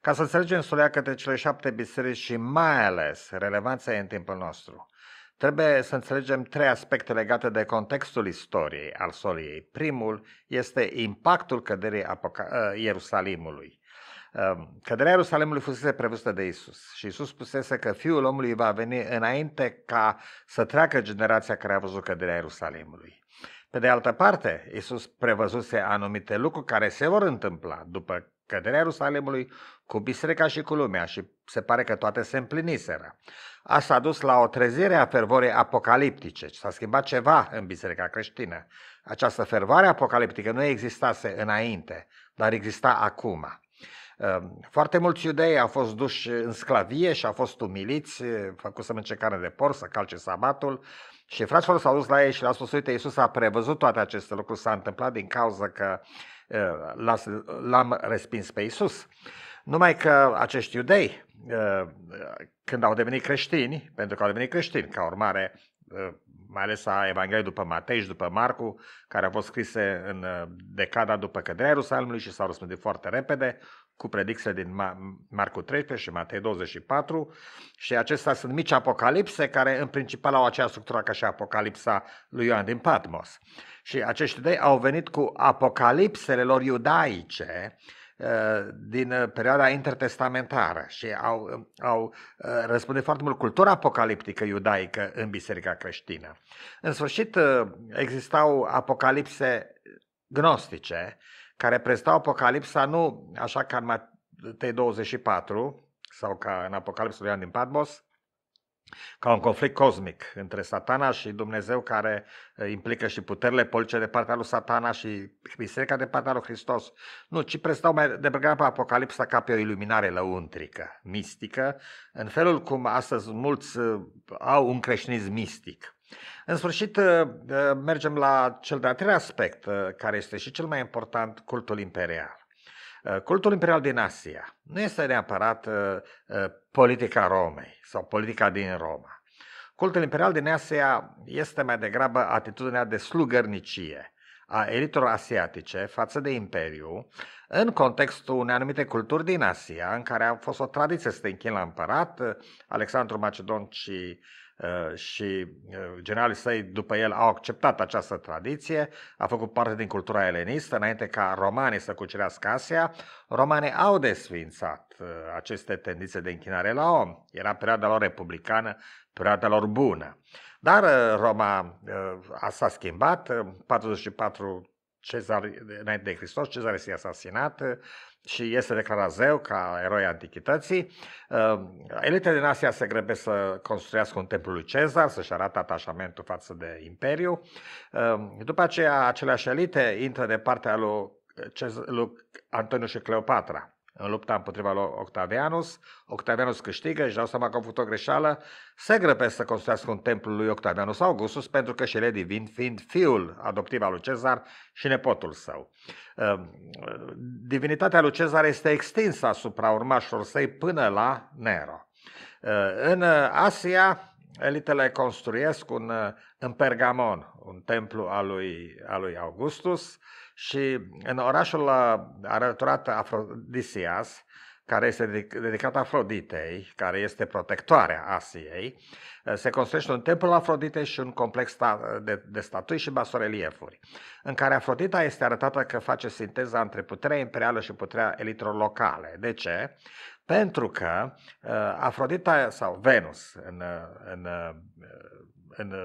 ca să înțelegem solia către cele șapte biserici și mai ales relevanța ei în timpul nostru. Trebuie să înțelegem trei aspecte legate de contextul istoriei al soliei. Primul este impactul căderii Apoca- uh, Ierusalimului. Um, căderea Ierusalimului fusese prevăzută de Isus și Isus spusese că Fiul omului va veni înainte ca să treacă generația care a văzut căderea Ierusalimului. Pe de altă parte, Isus prevăzuse anumite lucruri care se vor întâmpla după căderea Ierusalimului, cu biserica și cu lumea și se pare că toate se împliniseră. Asta a dus la o trezire a fervorei apocaliptice. S-a schimbat ceva în biserica creștină. Această fervoare apocaliptică nu existase înainte, dar exista acum. Ehm, foarte mulți iudei au fost duși în sclavie și au fost umiliți, făcut să mânce carne de porc, să calce sabatul. Și fraților s-au dus la ei și le-au spus, uite, Iisus a prevăzut toate aceste lucruri, s-a întâmplat din cauza că uh, Eh, l-am respins pe Isus. Numai că acești iudei, eh, când au devenit creștini, pentru că au devenit creștini, ca urmare eh, mai ales a Evangheliei după Matei și după Marcu, care au fost scrise în uh, decada după căderea Ierusalimului și s-au răspândit foarte repede, cu predicțiile din Marcu 13 și Matei 24 și acestea sunt mici apocalipse care în principal au aceeași structură ca și apocalipsa lui Ioan din Patmos. Și acești idei au venit cu apocalipsele lor iudaice Uh, din uh, perioada intertestamentară și au, um, au uh, răspunde foarte mult cultura apocaliptică iudaică în biserica creștină. În sfârșit, existau apocalipse gnostice care prezentau apocalipsa nu așa ca în Matei 24 sau ca în Apocalipsa lui Ioan din Patmos, ca un conflict cosmic între satana și Dumnezeu care eh, implică și puterile politice de partea lui satana și biserica de partea lui Hristos. Nu, ci prestau mai degrabă Apocalipsa ca pe o iluminare lăuntrică, mistică, în felul cum astăzi mulți eh, au un creștinism mistic. În sfârșit, eh, mergem la cel de-al treilea aspect, care este și cel mai important, cultul imperial. Eh, cultul imperial din Asia nu este neapărat eh, eh, politica Romei sau politica din Roma. Cultul imperial din Asia este mai degrabă atitudinea de slugărnicie a elitor asiatice față de imperiu, în contextul unei anumite culturi din Asia, în care a fost o tradiție să te închini la împărat, Alexandru Macedon și Uh, și uh, generalii săi după el au acceptat această tradiție, a făcut parte din cultura elenistă înainte ca romanii să cucerească Asia. Romanii au desfințat uh, aceste tendințe de închinare la om. Era perioada lor republicană, perioada lor bună. Dar Roma s-a schimbat, 44 Cezar, înainte de Hristos, Cezar este asasinat uh, și este declarat zeu ca eroi antichității. Uh, elitele din Asia se grăbesc să construiască un templu lui Cezar, să-și arate atașamentul față de imperiu. Uh, după aceea, aceleași elite intră de partea lui, Cez- lui Antoniu și Cleopatra în lupta împotriva lui Octavianus. Octavianus câștigă, își dau seama că a făcut o greșeală, se grăbesc să construiască un templu lui Octavianus Augustus pentru că și el divin, fiind fiul adoptiv al lui Cezar și nepotul său. Ehm, divinitatea lui Cezar este extinsă asupra urmașilor săi până la Nero. Ehm, în Asia, Elitele construiesc un, uh, în Pergamon un templu al lui, al lui Augustus și în orașul uh, arăturat Afrodisias, care este dedicat Afroditei, care este protectoarea Asiei, uh, se construiește un templu Afroditei și un complex de, de statui și basoreliefuri, în care Afrodita este arătată că face sinteza între puterea imperială și puterea elitelor locale. De ce? Pentru că uh, Afrodita sau Venus în, uh, în, uh, în uh,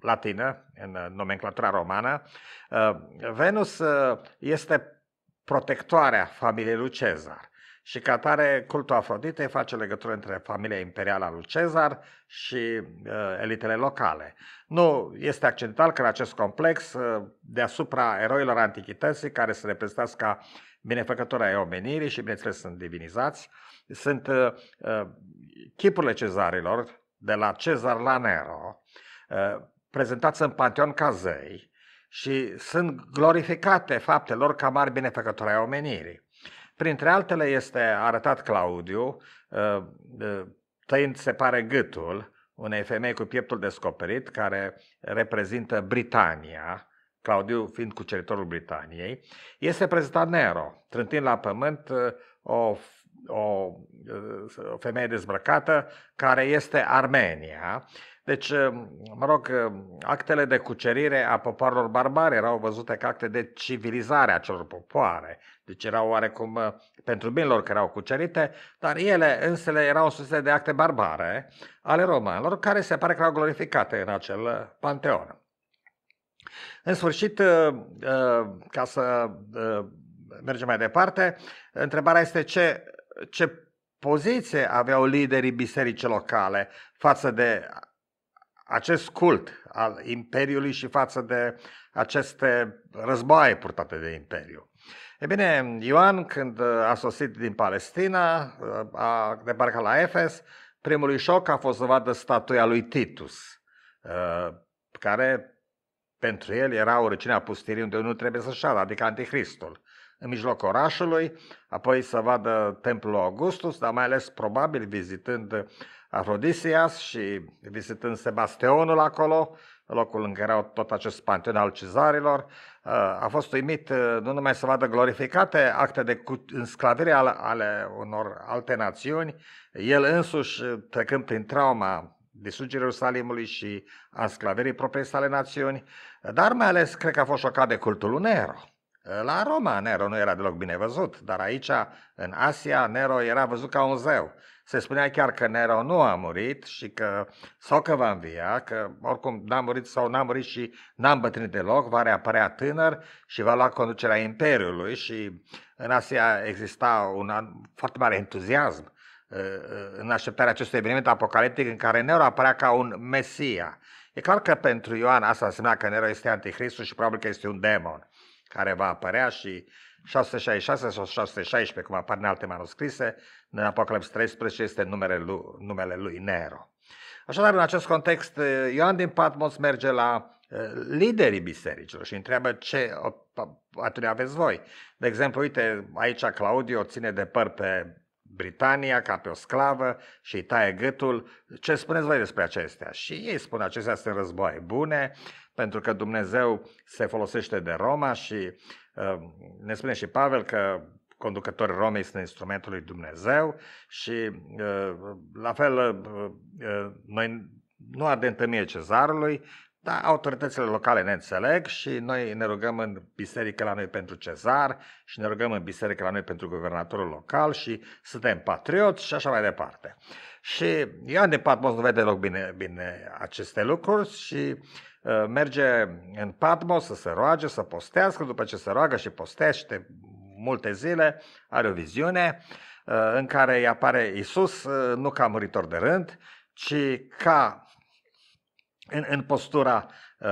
latină, în nomenclatura romană, uh, Venus uh, este protectoarea familiei lui Cezar. Și ca tare, cultul Afroditei face legătură între familia imperială a lui Cezar și uh, elitele locale. Nu este accidental că în acest complex, uh, deasupra eroilor antichității, care se reprezintă ca uh, Binefăcători ai omenirii și, bineînțeles, sunt divinizați. Sunt uh, uh, chipurile cezarilor de la Cezar la Nero, uh, prezentați în Panteon Cazei și sunt glorificate faptelor ca mari binefăcători ai omenirii. Printre altele este arătat Claudiu, uh, uh, tăind, se pare, gâtul unei femei cu pieptul descoperit, care reprezintă Britania, Claudiu fiind cuceritorul Britaniei, este prezentat Nero, trântind la pământ uh, o, o, o uh, femeie dezbrăcată care este Armenia. Deci, uh, mă rog, actele de cucerire a popoarelor barbare erau văzute ca acte de civilizare a celor popoare. Deci erau oarecum pentru binilor care erau cucerite, dar ele însele erau susținute de acte barbare ale romanilor, care se pare că erau glorificate în acel panteon. În sfârșit, uh, uh, ca să uh, mergem mai departe, întrebarea este ce, ce poziție aveau liderii biserici locale față de acest cult al Imperiului și față de aceste războaie purtate de Imperiu. E bine, Ioan, când a sosit din Palestina, a debarcat la Efes, primului șoc a fost să vadă statuia lui Titus, care pentru el era o a pustirii unde nu trebuie să șadă, adică anticristul, în mijlocul orașului, apoi să vadă templul Augustus, dar mai ales probabil vizitând Afrodisias și vizitând Sebasteonul acolo, locul în care erau tot acest panteon al cezarilor, a fost uimit nu numai să vadă glorificate acte de însclavire ale, ale unor alte națiuni, el însuși trecând prin trauma distrugerea Ierusalimului și a sclaverii proprii sale națiuni, dar mai ales cred că a fost șocat de cultul lui Nero. La Roma Nero nu era deloc bine văzut, dar aici, în Asia, Nero era văzut ca un zeu. Se spunea chiar că Nero nu a murit și că, sau că va învia, că oricum n-a murit sau n-a murit și n-a îmbătrânit deloc, va reapărea tânăr și va lua conducerea Imperiului și în Asia exista un foarte mare entuziasm Uh, în așteptarea acestui eveniment apocaliptic în care Nero apărea ca un Mesia. E clar că pentru Ioan asta însemna că Nero este anticristul și probabil că este un demon care va apărea și 666 sau 616, cum apar în alte manuscrise, în Apocalips 13 este numele lui, numele lui Nero. Așadar, în acest context, uh, Ioan din Patmos merge la uh, liderii bisericilor și întreabă ce atunci aveți voi. De exemplu, uite, aici Claudiu o ține de păr pe Britania ca pe o sclavă și îi taie gâtul. Ce spuneți voi despre acestea? Și ei spun acestea sunt războaie bune, pentru că Dumnezeu se folosește de Roma și uh, ne spune și Pavel că conducătorii Romei sunt instrumentul lui Dumnezeu și uh, la fel uh, uh noi nu ardem tămie cezarului, da, autoritățile locale ne înțeleg și noi ne rugăm în biserică la noi pentru cezar și ne rugăm în biserică la noi pentru guvernatorul local și suntem patrioți și așa mai departe. Și Ioan de Patmos nu vede deloc bine, bine aceste lucruri și uh, merge în Patmos să se roage, să postească, după ce se roagă și postește multe zile, are o viziune uh, în care îi apare Isus, uh, nu ca muritor de rând, ci ca în, în postura uh,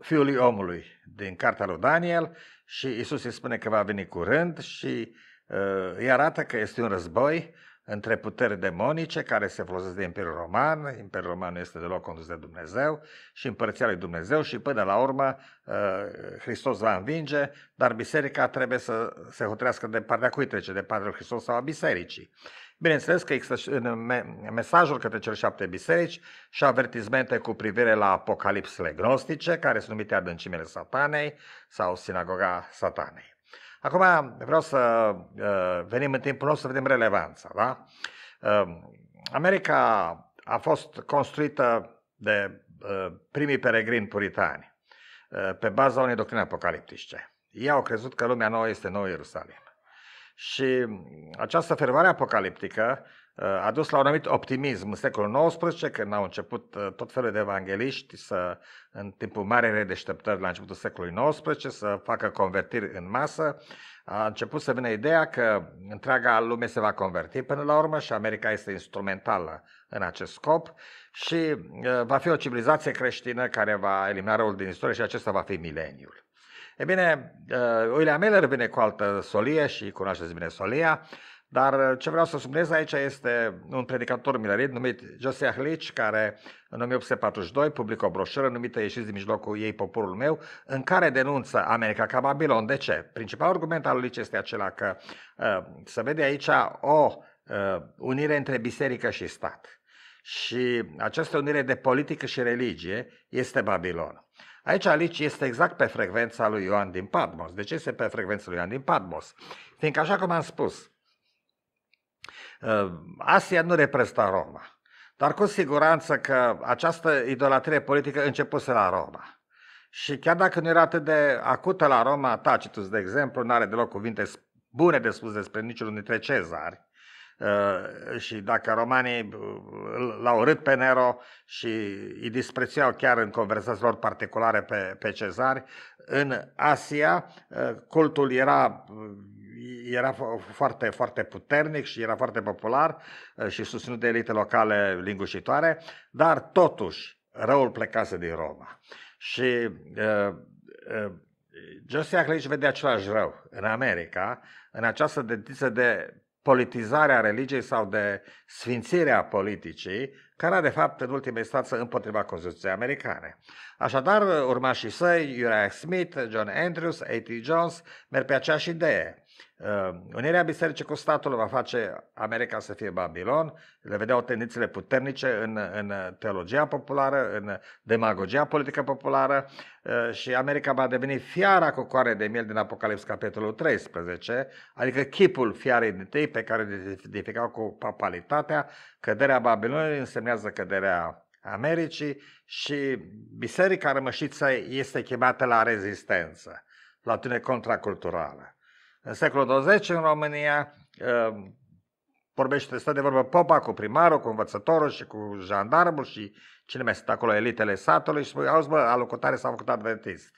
fiului omului din cartea lui Daniel și Isus îi spune că va veni curând și uh, îi arată că este un război între puteri demonice care se folosesc de Imperiul Roman, Imperiul Roman nu este deloc condus de Dumnezeu și împărția lui Dumnezeu și până la urmă uh, Hristos va învinge, dar biserica trebuie să se hotrească de partea cui trece, de partea lui Hristos sau a bisericii. Bineînțeles că există în mesajul către cele șapte biserici și avertizmente cu privire la apocalipsele gnostice, care sunt numite adâncimele satanei sau sinagoga satanei. Acum vreau să uh, venim în timpul nostru să vedem relevanța. Da? Uh, America a fost construită de uh, primii peregrini puritani pe baza unei doctrine apocaliptice. Ei au crezut că lumea nouă este nouă Ierusalim. Și mm, această fermare apocaliptică uh, a dus la un anumit optimism în secolul XIX, când au început uh, tot felul de evangeliști să, în timpul marei redeșteptări la începutul secolului XIX, să facă convertiri în masă. A început să vină ideea că întreaga lume se va converti până la urmă și America este instrumentală în acest scop și uh, va fi o civilizație creștină care va elimina răul din istorie și acesta va fi mileniul. E bine, William uh, Miller vine cu altă solie și cunoașteți bine solia, dar uh, ce vreau să subliniez aici este un predicator milerit numit Josiah Leach, care în 1842 publică o broșură numită Ieșiți din mijlocul ei poporul meu, în care denunță America ca Babilon. De ce? Principalul argument al lui Leach este acela că uh, se vede aici o unire între biserică și stat. Și această unire de politică și religie este Babilon. Aici Alici este exact pe frecvența lui Ioan din Padmos. De ce este pe frecvența lui Ioan din Padmos? Fiindcă, așa cum am spus, uh, Asia nu reprezintă Roma, dar cu siguranță că această idolatrie politică începuse la Roma. Și chiar dacă nu era atât de acută la Roma, Tacitus, de exemplu, nu are deloc cuvinte bune de spus despre niciunul dintre cezari, Uh, și dacă romanii uh, l-au urât pe Nero și îi disprețuiau chiar în lor particulare pe, pe cezari, în Asia uh, cultul era era foarte, foarte puternic și era foarte popular și susținut de elite locale lingușitoare, dar totuși răul plecase din Roma. Și uh, uh, Josiah Clegg vede același rău în America, în această dentiță de politizarea religiei sau de sfințirea politicii, care de fapt în ultima instanță împotriva Constituției Americane. Așadar, urmașii săi, Uriah Smith, John Andrews, A.T. Jones, merg pe aceeași idee. Unirea ehm, Bisericii cu statul va face America să fie Babilon. Le vedeau tendințele puternice în, în teologia populară, în demagogia politică populară ehm, și America va deveni fiara cu coare de miel din Apocalips, capitolul 13, adică chipul fiarei din tâi pe care le identificau cu papalitatea. Căderea Babilonului însemnează căderea Americii și biserica rămășiță este chemată la rezistență, la tine contraculturală în secolul 20 în România, uh, vorbește, stă de vorbă popa cu primarul, cu învățătorul și cu jandarmul și cine mai sunt acolo, elitele satului și spui, auzi bă, alocutare s-a făcut adventist.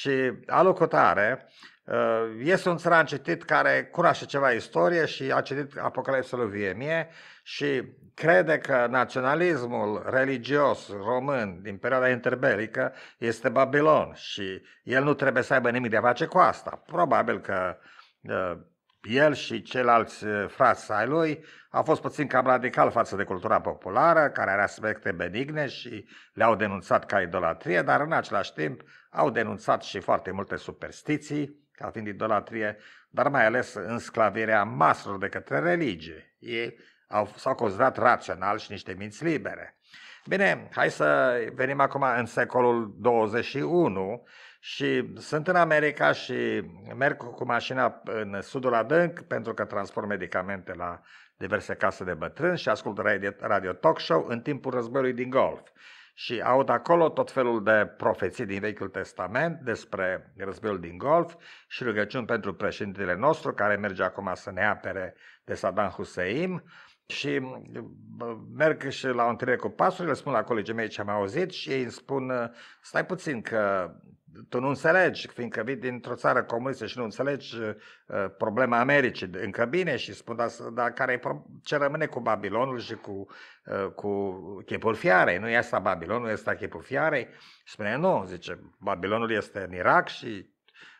Și alocutare uh, este un țăran citit care cunoaște ceva istorie și a citit Apocalipsa lui Viemie și crede că naționalismul religios român din perioada interbelică este Babilon și el nu trebuie să aibă nimic de a face cu asta. Probabil că uh, el și ceilalți uh, frați ai lui au fost puțin cam radical față de cultura populară, care are aspecte benigne și le-au denunțat ca idolatrie, dar în același timp au denunțat și foarte multe superstiții ca fiind idolatrie, dar mai ales sclavirea maselor de către religie. Ei au, s-au considerat rațional și niște minți libere. Bine, hai să venim acum în secolul 21 și sunt în America și merg cu mașina în sudul adânc pentru că transport medicamente la diverse case de bătrâni și ascult radio, radio talk show în timpul războiului din Golf. Și aud acolo tot felul de profeții din Vechiul Testament despre războiul din Golf și rugăciuni pentru președintele nostru care merge acum să ne apere de Saddam Hussein și merg și la o întâlnire cu pastorii, le spun la colegii mei ce am auzit și ei îmi spun, stai puțin că tu nu înțelegi, fiindcă vii dintr-o țară comunistă și nu înțelegi uh, problema Americii încă bine și spun, dar, dar care e ce rămâne cu Babilonul și cu, uh, cu chipul fiarei? Nu e asta Babilonul, e asta chipul fiarei? Și spune, nu, zice, Babilonul este în Irak și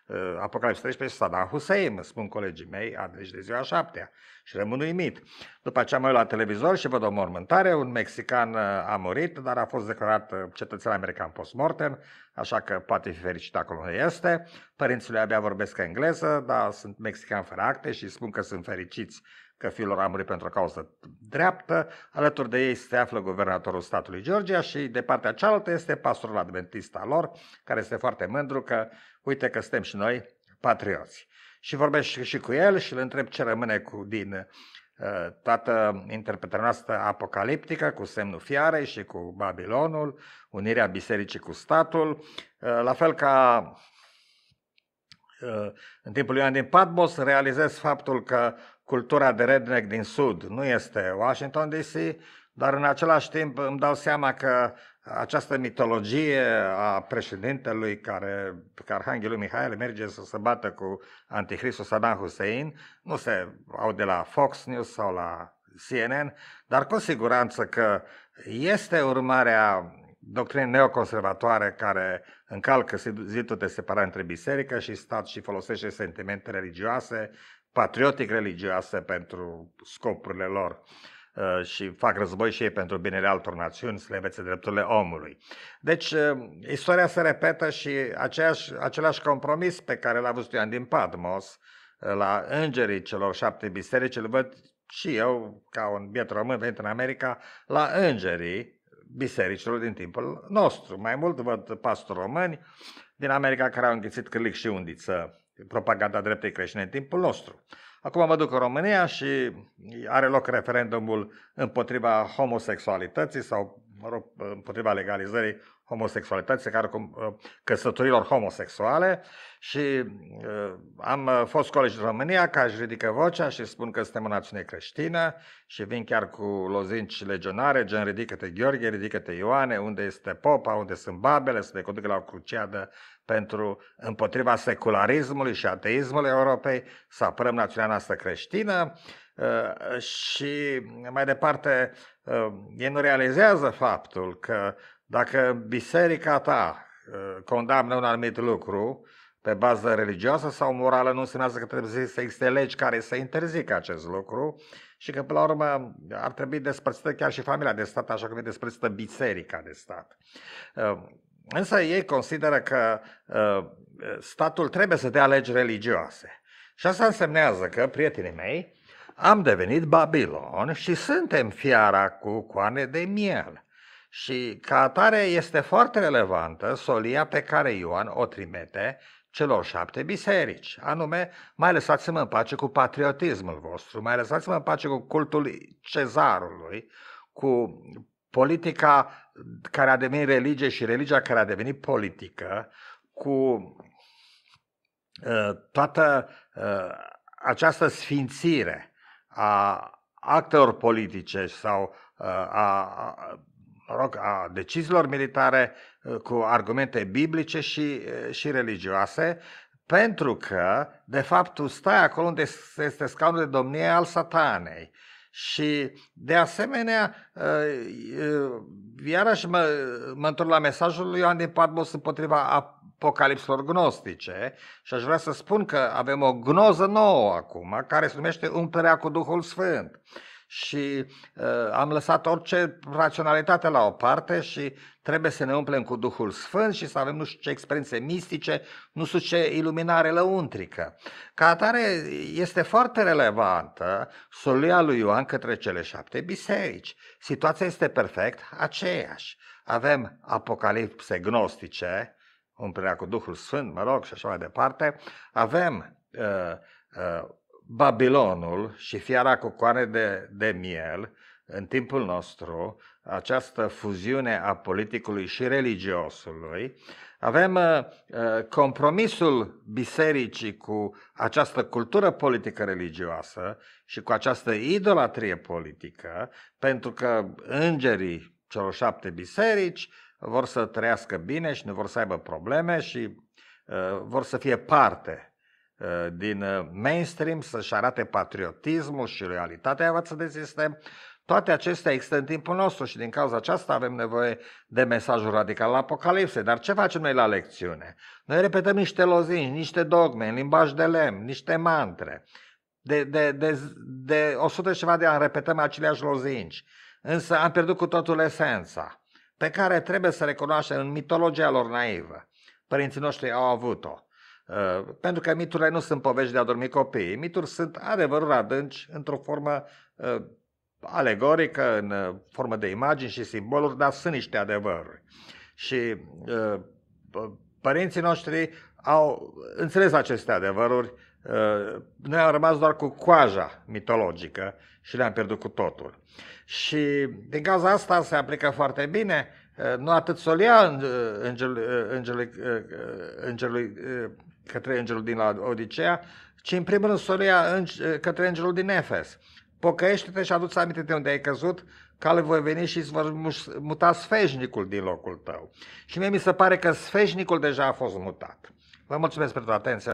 uh, Apocalipsa 13, Saddam Hussein, spun colegii mei, deci de ziua șaptea. Și rămân uimit. După aceea mă uit la televizor și văd o mormântare, un mexican uh, a murit, dar a fost declarat uh, cetățean american post-mortem, așa că poate fi fericit acolo unde este. Părinții lui abia vorbesc engleză, dar sunt mexican fără acte și spun că sunt fericiți că fiul a murit pentru o cauză dreaptă. Alături de ei se află guvernatorul statului Georgia și de partea cealaltă este pastorul adventist al lor, care este foarte mândru că uite că suntem și noi patrioți. Și vorbesc și cu el și îl întreb ce rămâne cu, din uh, toată interpretarea noastră apocaliptică cu semnul fiarei și cu Babilonul, unirea bisericii cu statul, uh, la fel ca uh, în timpul lui Ioan din Patmos, realizez faptul că cultura de redneck din sud. Nu este Washington DC, dar în același timp îmi dau seama că această mitologie a președintelui care, care Arhanghelul Mihail merge să se bată cu antichristul Saddam Hussein, nu se au de la Fox News sau la CNN, dar cu siguranță că este urmarea doctrinei neoconservatoare care încalcă zidul de separare între biserică și stat și folosește sentimente religioase patriotic religioase pentru scopurile lor uh, și fac război și ei pentru binele altor națiuni, să le învețe drepturile omului. Deci, uh, istoria se repetă și aceeași, același compromis pe care l-a văzut Ioan din Padmos uh, la îngerii celor șapte biserici, îl văd și eu, ca un biet român venit în America, la îngerii bisericilor din timpul nostru. Mai mult văd pastori români din America care au înghițit cârlic și undiță propaganda dreptei creștine în timpul nostru. Acum mă duc în România și are loc referendumul împotriva homosexualității sau mă rog, uh, împotriva legalizării homosexualității, care uh, căsătorilor homosexuale și uh, am fost colegi din România ca își ridică vocea și spun că suntem o națiune creștină și vin chiar cu lozinci legionare, gen ridică-te Gheorghe, ridică-te Ioane, unde este popa, unde sunt babele, să ne conducă la o cruciadă pentru împotriva secularismului și ateismului Europei, să apărăm națiunea noastră creștină. Uh, Ă, și mai departe ă, ei nu realizează faptul că dacă biserica ta ă, condamnă un anumit lucru pe bază religioasă sau morală, nu înseamnă că trebuie să existe legi care să interzică acest lucru și că, până la urmă, ar trebui despărțită chiar și familia de stat, așa cum e despărțită biserica de stat. Însă ei consideră că statul trebuie să dea legi religioase. Și asta însemnează că, prietenii mei, am devenit Babilon și suntem fiara cu coane de miel. Și ca atare este foarte relevantă solia pe care Ioan o trimite celor șapte biserici, anume, mai lăsați-mă în pace cu patriotismul vostru, mai lăsați-mă în pace cu cultul cezarului, cu politica care a devenit religie și religia care a devenit politică, cu uh, toată uh, această sfințire a actelor politice sau uh, a, mă rog, a deciziilor militare uh, cu argumente biblice și, uh, și religioase, pentru că, de fapt, tu stai acolo unde este scaunul de domnie al satanei. Și, de asemenea, iarăși mă, mă întorc la mesajul lui Ioan din Patmos împotriva apocalipsilor gnostice și aș vrea să spun că avem o gnoză nouă acum, care se numește umplerea cu Duhul Sfânt. Și uh, am lăsat orice raționalitate la o parte și trebuie să ne umplem cu Duhul Sfânt și să avem nu știu ce experiențe mistice, nu știu ce iluminare lăuntrică. Ca atare este foarte relevantă solia lui Ioan către cele șapte biserici. Situația este perfect aceeași. Avem apocalipse gnostice, împreună cu Duhul Sfânt, mă rog, și așa mai departe, avem uh, uh, Babilonul și fiara cu coane de, de miel, în timpul nostru, această fuziune a politicului și religiosului, avem uh, uh compromisul bisericii cu această cultură politică religioasă și cu această idolatrie politică, pentru că îngerii celor șapte biserici vor să trăiască bine și nu vor să aibă probleme și uh, vor să fie parte uh, din uh, mainstream, să-și arate patriotismul și realitatea față de sistem. Toate acestea există în timpul nostru și din cauza aceasta avem nevoie de mesajul radical la Apocalipse. Dar ce facem noi la lecțiune? Noi repetăm niște lozinci, niște dogme, în limbaj de lemn, niște mantre. De, de, de, de 100 și ceva de ani repetăm aceleași lozinci, însă am pierdut cu totul esența pe care trebuie să recunoaștem în mitologia lor naivă. Părinții noștri au avut-o. Uh, pentru că miturile nu sunt povești de a dormi copiii. Mituri sunt adevăruri adânci într-o formă uh, alegorică, în uh, formă de imagini și simboluri, dar sunt niște adevăruri. Și părinții noștri au înțeles aceste adevăruri Eh, noi am rămas doar cu coaja mitologică și le-am pierdut cu totul. Și din cauza asta se aplică foarte bine, eh, nu atât solia eh, îngel, îngel, îngelui, către îngerul din la Odisea, ci în primul rând solia către îngerul din Efes. Pocăiește-te și adu-ți aminte de unde ai căzut, le voi veni și îți vor muta sfeșnicul din locul tău. Și mie mi se pare că sfeșnicul deja a fost mutat. Vă mulțumesc pentru atenție.